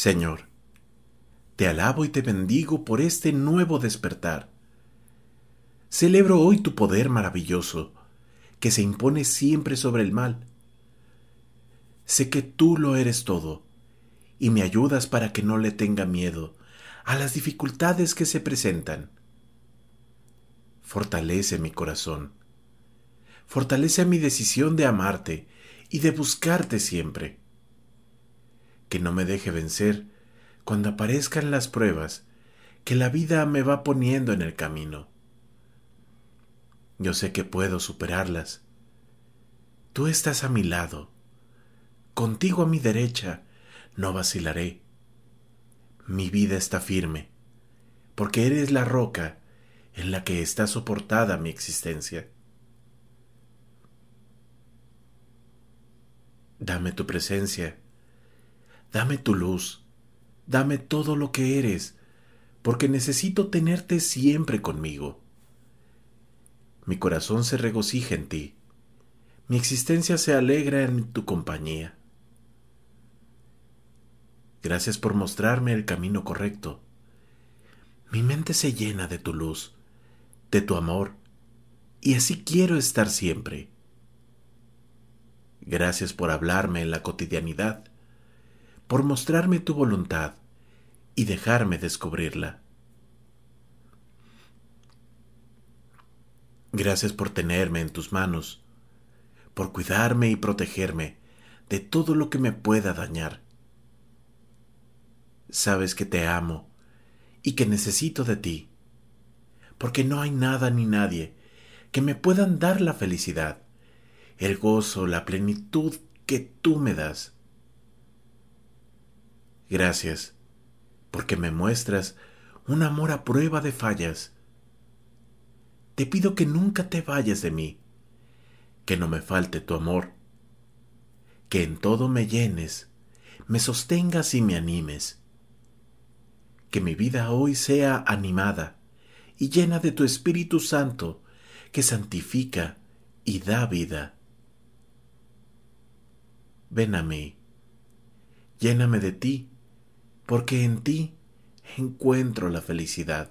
Señor, te alabo y te bendigo por este nuevo despertar. Celebro hoy tu poder maravilloso, que se impone siempre sobre el mal. Sé que tú lo eres todo, y me ayudas para que no le tenga miedo a las dificultades que se presentan. Fortalece mi corazón. Fortalece mi decisión de amarte y de buscarte siempre que no me deje vencer cuando aparezcan las pruebas que la vida me va poniendo en el camino. Yo sé que puedo superarlas. Tú estás a mi lado, contigo a mi derecha, no vacilaré. Mi vida está firme, porque eres la roca en la que está soportada mi existencia. Dame tu presencia Dame tu luz, dame todo lo que eres, porque necesito tenerte siempre conmigo. Mi corazón se regocija en ti, mi existencia se alegra en tu compañía. Gracias por mostrarme el camino correcto. Mi mente se llena de tu luz, de tu amor, y así quiero estar siempre. Gracias por hablarme en la cotidianidad por mostrarme tu voluntad y dejarme descubrirla. Gracias por tenerme en tus manos, por cuidarme y protegerme de todo lo que me pueda dañar. Sabes que te amo y que necesito de ti, porque no hay nada ni nadie que me puedan dar la felicidad, el gozo, la plenitud que tú me das. Gracias, porque me muestras un amor a prueba de fallas. Te pido que nunca te vayas de mí, que no me falte tu amor, que en todo me llenes, me sostengas y me animes, que mi vida hoy sea animada y llena de tu Espíritu Santo, que santifica y da vida. Ven a mí, lléname de ti, porque en ti encuentro la felicidad.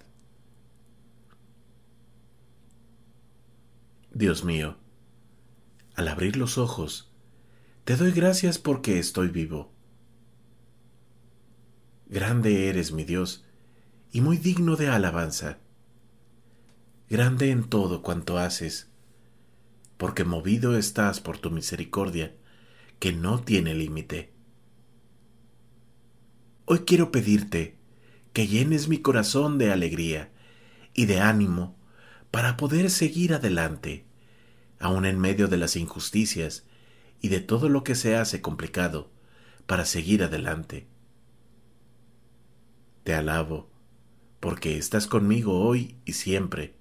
Dios mío, al abrir los ojos, te doy gracias porque estoy vivo. Grande eres mi Dios, y muy digno de alabanza. Grande en todo cuanto haces, porque movido estás por tu misericordia, que no tiene límite. Hoy quiero pedirte que llenes mi corazón de alegría y de ánimo para poder seguir adelante, aun en medio de las injusticias y de todo lo que se hace complicado para seguir adelante. Te alabo, porque estás conmigo hoy y siempre,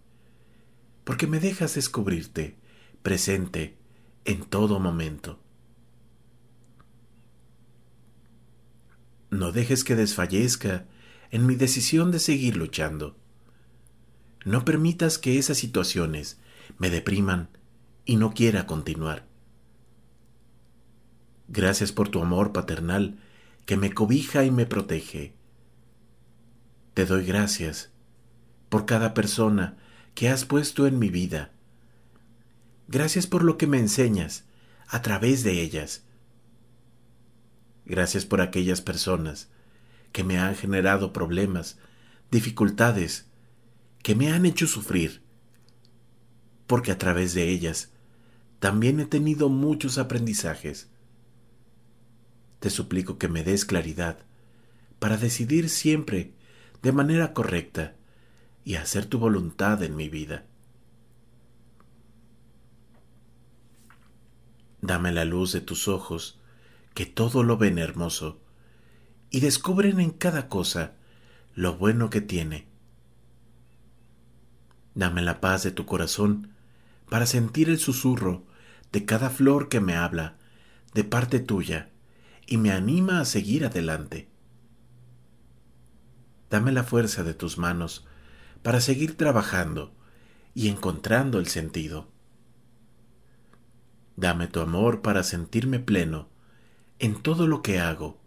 porque me dejas descubrirte presente en todo momento. No dejes que desfallezca en mi decisión de seguir luchando. No permitas que esas situaciones me depriman y no quiera continuar. Gracias por tu amor paternal que me cobija y me protege. Te doy gracias por cada persona que has puesto en mi vida. Gracias por lo que me enseñas a través de ellas Gracias por aquellas personas que me han generado problemas, dificultades, que me han hecho sufrir, porque a través de ellas también he tenido muchos aprendizajes. Te suplico que me des claridad para decidir siempre de manera correcta y hacer tu voluntad en mi vida. Dame la luz de tus ojos que todo lo ven hermoso, y descubren en cada cosa lo bueno que tiene. Dame la paz de tu corazón para sentir el susurro de cada flor que me habla de parte tuya y me anima a seguir adelante. Dame la fuerza de tus manos para seguir trabajando y encontrando el sentido. Dame tu amor para sentirme pleno en todo lo que hago,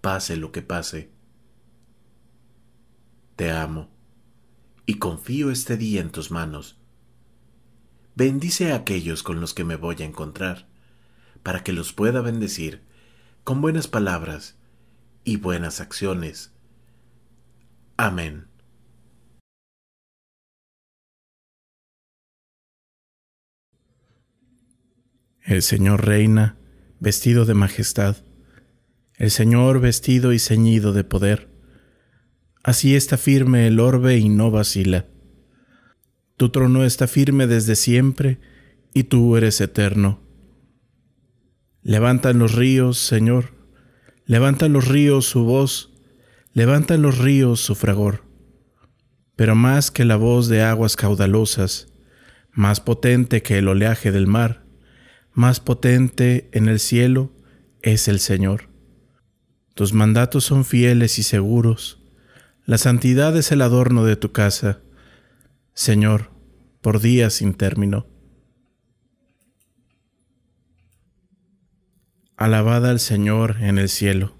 pase lo que pase. Te amo y confío este día en tus manos. Bendice a aquellos con los que me voy a encontrar, para que los pueda bendecir con buenas palabras y buenas acciones. Amén. El Señor reina vestido de majestad, el Señor vestido y ceñido de poder. Así está firme el orbe y no vacila. Tu trono está firme desde siempre y tú eres eterno. Levantan los ríos, Señor, levantan los ríos su voz, levantan los ríos su fragor. Pero más que la voz de aguas caudalosas, más potente que el oleaje del mar, más potente en el cielo es el Señor. Tus mandatos son fieles y seguros. La santidad es el adorno de tu casa, Señor, por días sin término. Alabad al Señor en el cielo,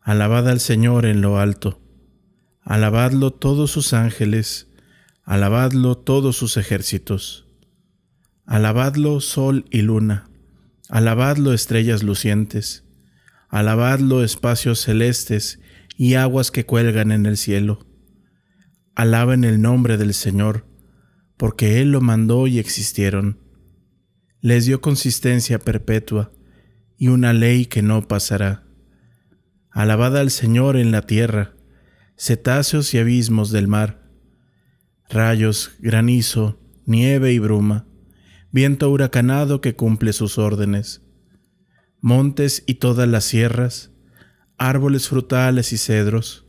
alabad al Señor en lo alto, alabadlo todos sus ángeles, alabadlo todos sus ejércitos Alabadlo sol y luna, alabadlo estrellas lucientes, alabadlo espacios celestes y aguas que cuelgan en el cielo. Alaben el nombre del Señor, porque Él lo mandó y existieron. Les dio consistencia perpetua y una ley que no pasará. Alabad al Señor en la tierra, cetáceos y abismos del mar, rayos, granizo, nieve y bruma viento huracanado que cumple sus órdenes, montes y todas las sierras, árboles frutales y cedros,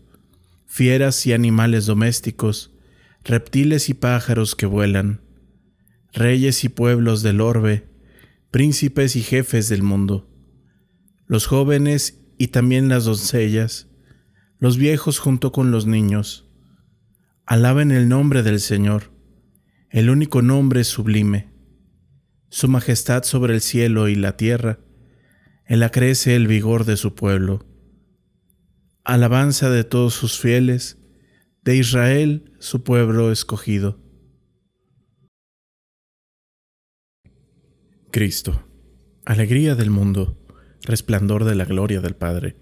fieras y animales domésticos, reptiles y pájaros que vuelan, reyes y pueblos del orbe, príncipes y jefes del mundo, los jóvenes y también las doncellas, los viejos junto con los niños. Alaben el nombre del Señor, el único nombre sublime su majestad sobre el cielo y la tierra, Él acrece el vigor de su pueblo. Alabanza de todos sus fieles, de Israel su pueblo escogido. Cristo, alegría del mundo, resplandor de la gloria del Padre.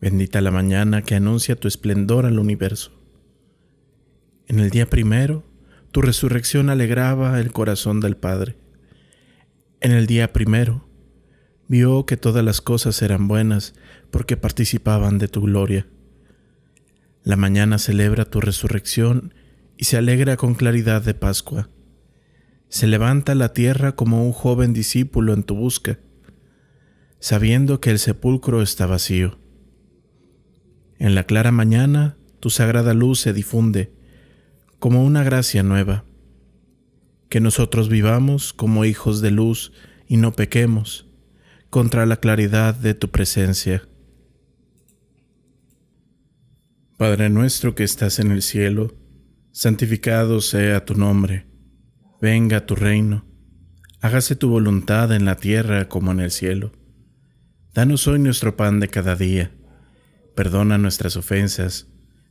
Bendita la mañana que anuncia tu esplendor al universo. En el día primero, tu resurrección alegraba el corazón del Padre. En el día primero, vio que todas las cosas eran buenas porque participaban de tu gloria. La mañana celebra tu resurrección y se alegra con claridad de Pascua. Se levanta la tierra como un joven discípulo en tu busca, sabiendo que el sepulcro está vacío. En la clara mañana tu sagrada luz se difunde como una gracia nueva. Que nosotros vivamos como hijos de luz y no pequemos contra la claridad de tu presencia. Padre nuestro que estás en el cielo, santificado sea tu nombre, venga tu reino, hágase tu voluntad en la tierra como en el cielo. Danos hoy nuestro pan de cada día, perdona nuestras ofensas,